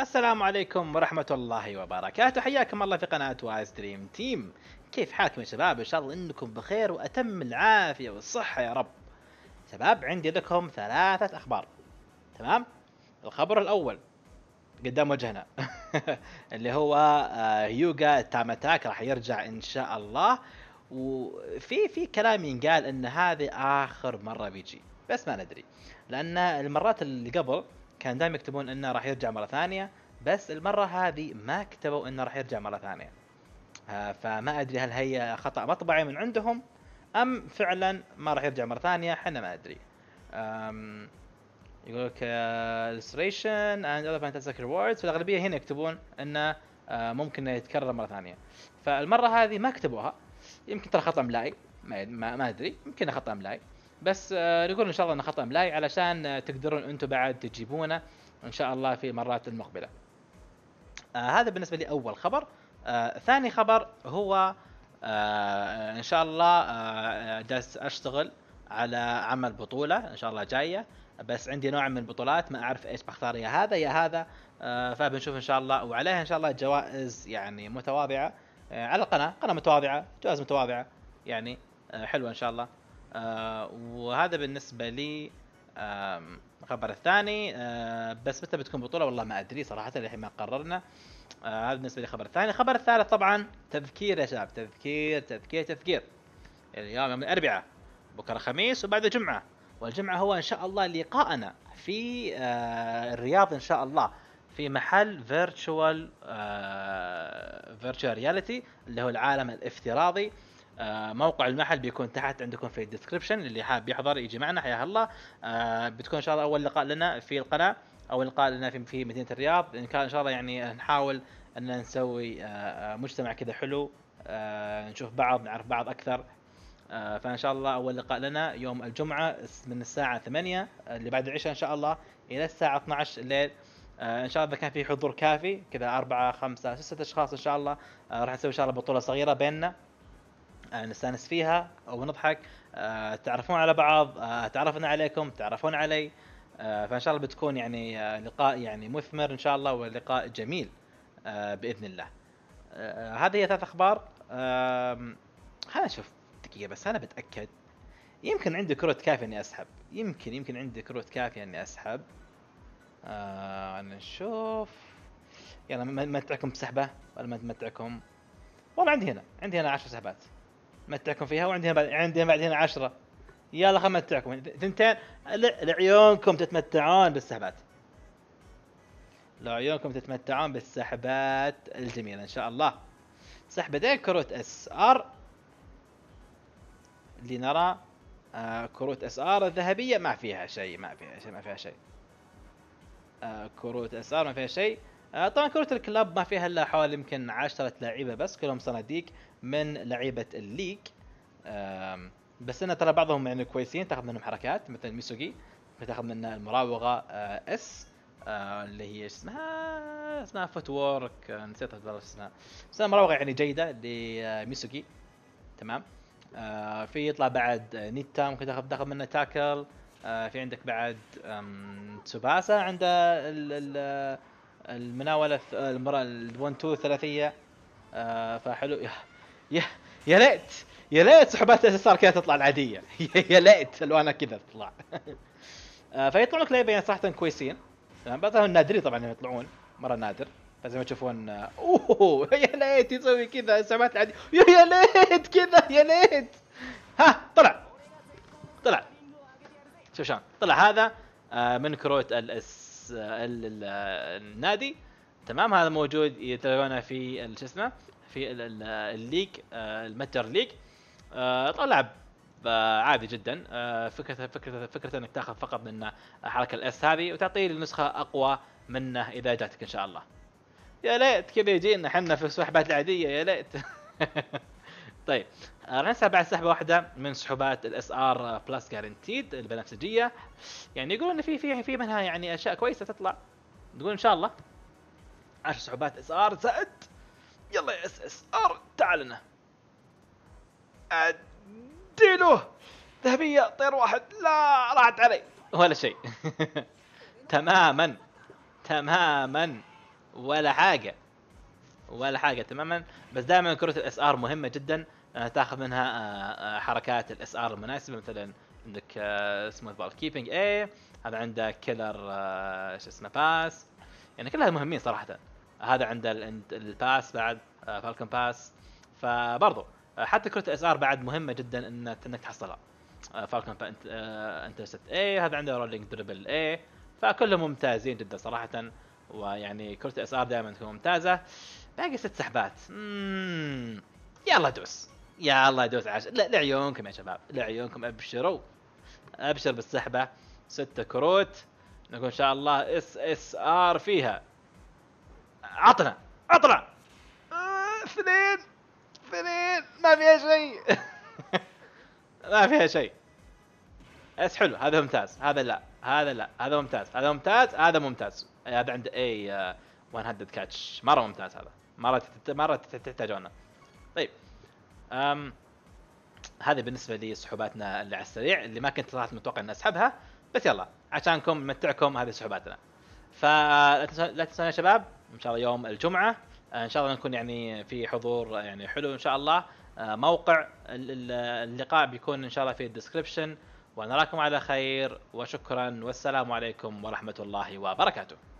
السلام عليكم ورحمة الله وبركاته حياكم الله في قناة وايز دريم تيم كيف حالكم يا شباب ان شاء الله انكم بخير واتم العافية والصحة يا رب شباب عندي لكم ثلاثة اخبار تمام الخبر الاول قدام وجهنا اللي هو آه، هيوغا تامتاك راح يرجع ان شاء الله وفي في كلام ينقال ان هذه اخر مرة بيجي بس ما ندري لان المرات اللي قبل كان دائما يكتبون انه راح يرجع مره ثانيه بس المره هذه ما كتبوا انه راح يرجع مره ثانيه آه، فما ادري هل هي خطا مطبعي من عندهم ام فعلا ما راح يرجع مره ثانيه احنا ما ادري يقول لك الستريشن آه، اند other fantastic rewards في الاغلبيه هنا يكتبون انه آه، ممكن يتكرر مره ثانيه فالمره هذه ما كتبوها يمكن ترى خطا املائي ما, ما, ادري يمكن خطا املائي بس آه، نقول ان شاء الله انه خطا املائي علشان آه، تقدرون انتم بعد تجيبونه ان شاء الله في المرات المقبله. آه، هذا بالنسبه لي اول خبر. ثاني خبر هو ان شاء الله جالس اشتغل على عمل بطوله ان شاء الله جايه بس عندي نوع من البطولات ما اعرف ايش بختار يا هذا يا هذا فبنشوف ان شاء الله وعليها ان شاء الله جوائز يعني متواضعه على القناه قناه متواضعه جوائز متواضعه يعني حلوه ان شاء الله آه، وهذا بالنسبه لي الخبر آه الثاني آه بس متى بتكون بطوله والله ما ادري صراحه للحين ما قررنا آه، هذا بالنسبه لي الخبر الثاني الخبر الثالث طبعا تذكير يا شباب تذكير تذكير تذكير اليوم يوم الاربعاء بكره خميس وبعد جمعه والجمعه هو ان شاء الله لقاءنا في آه، الرياض ان شاء الله في محل فيرتشوال فيرتشوال رياليتي اللي هو العالم الافتراضي آه، موقع المحل بيكون تحت عندكم في الديسكربشن اللي حاب يحضر يجي معنا حياه الله آه، بتكون ان شاء الله اول لقاء لنا في القناه اول لقاء لنا في مدينه الرياض ان كان ان شاء الله يعني نحاول ان نسوي آه، مجتمع كذا حلو نشوف بعض نعرف بعض اكثر فان شاء الله اول لقاء لنا يوم الجمعه من الساعه 8 اللي بعد العشاء ان شاء الله الى الساعه 12 الليل ان شاء الله اذا كان في حضور كافي كذا أربعة خمسة ستة اشخاص ان شاء الله راح نسوي ان شاء الله بطوله صغيره بيننا آه، نستانس فيها او نضحك آه، تعرفون على بعض آه، تعرفنا عليكم تعرفون علي فان شاء الله بتكون يعني لقاء يعني مثمر ان شاء الله ولقاء جميل باذن الله هذه هي ثلاث اخبار خلينا نشوف دقيقه بس انا بتاكد يمكن عندي كروت كافيه اني اسحب يمكن يمكن عندي كروت كافيه اني اسحب آه نشوف يلا متعكم بسحبه ولا متعكم والله عندي هنا عندي هنا 10 سحبات متعكم فيها وعندي عندي بعد هنا 10 يلا خلنا متعكم ثنتين لعيونكم تتمتعون بالسحبات لعيونكم تتمتعون بالسحبات الجميلة ان شاء الله سحبتين كروت اس ار لنرى نرى آه، كروت اس ار الذهبية ما فيها شيء ما فيها شيء ما فيها شيء آه، كروت اس ار ما فيها شيء آه، طبعا كرة الكلاب ما فيها الا حوالي يمكن 10 لعيبة بس كلهم صناديق من لعيبة الليج بس انه ترى بعضهم يعني كويسين تاخذ منهم حركات مثل ميسوغي تاخذ منه المراوغة آه، اس آه، اللي هي اسمها اسمها فوت وورك نسيت اسمها بس مراوغة يعني جيدة لميسوغي تمام في يطلع بعد نيتا ممكن تاخذ تاخذ منه تاكل في عندك بعد تسوباسا عنده المناوله المباراه ال ال1 2 ثلاثيه آه، فحلو يا يا يا ليت يا ليت سحبات الاس اس ار كذا تطلع العاديه يا ليت الوانها كذا تطلع آه، فيطلع لك لعيبه صراحه كويسين تمام بعضهم نادرين طبعا يطلعون مره نادر فزي ما تشوفون آه، اوه يا ليت يسوي كذا سحبات العاديه يا ليت كذا يا ليت ها طلع طلع شوف شلون طلع هذا من كروت الاس النادي تمام هذا موجود يتابعونه في شو اسمه في الليج آه، المتجر ليج آه، طلع آه، عادي جدا فكرة فكرة فكرة انك تاخذ فقط من حركة الاس هذه وتعطيه النسخة اقوى منه اذا جاتك ان شاء الله يا ليت كذا يجينا احنا في السحبات العادية يا ليت طيب نسأل بعد سحبه واحده من سحوبات الاس ار بلس جارنتيد البنفسجيه يعني يقولون ان في في في منها يعني اشياء كويسه تطلع نقول ان شاء الله 10 سحوبات اس ار زائد يلا يا اس اس ار تعال لنا اديله ذهبيه طير واحد لا راحت علي ولا شيء تماما تماما ولا حاجه ولا حاجه تماما بس دائما كره الاس ار مهمه جدا آه، تاخذ منها آه، آه، حركات الاس ار المناسبه مثلا عندك سموث بال كيبنج اي هذا عنده كيلر شو اسمه باس يعني كلها مهمين صراحه هذا عنده الباس بعد فالكون باس فبرضه حتى كره الاس ار بعد مهمه جدا انك تحصلها فالكون انترست اي هذا عنده رولينج دربل اي فكلهم ممتازين جدا صراحه ويعني كره اس ار دائما تكون ممتازه باقي ست سحبات مم. يلا دوس يلا دوس عش... لعيونكم يا شباب لعيونكم ابشروا ابشر بالسحبه ستة كروت نقول ان شاء الله اس اس ار فيها عطنا عطنا آه، اثنين اثنين ما فيها شيء ما فيها شيء اس حلو هذا ممتاز هذا لا هذا لا هذا ممتاز هذا ممتاز هذا ممتاز إيه، هذا عند اي 100 كاتش مره ممتاز هذا مره مره تحتاجونه طيب أم هذه بالنسبه لي سحوباتنا اللي على السريع اللي ما كنت صراحه متوقع اني اسحبها بس يلا عشانكم نمتعكم هذه سحوباتنا فلا تنسون تنسون يا شباب ان شاء الله يوم الجمعه آه، ان شاء الله نكون يعني في حضور آه، يعني حلو ان شاء الله آه، موقع اللقاء بيكون ان شاء الله في الديسكربشن ونراكم على خير وشكرا والسلام عليكم ورحمه الله وبركاته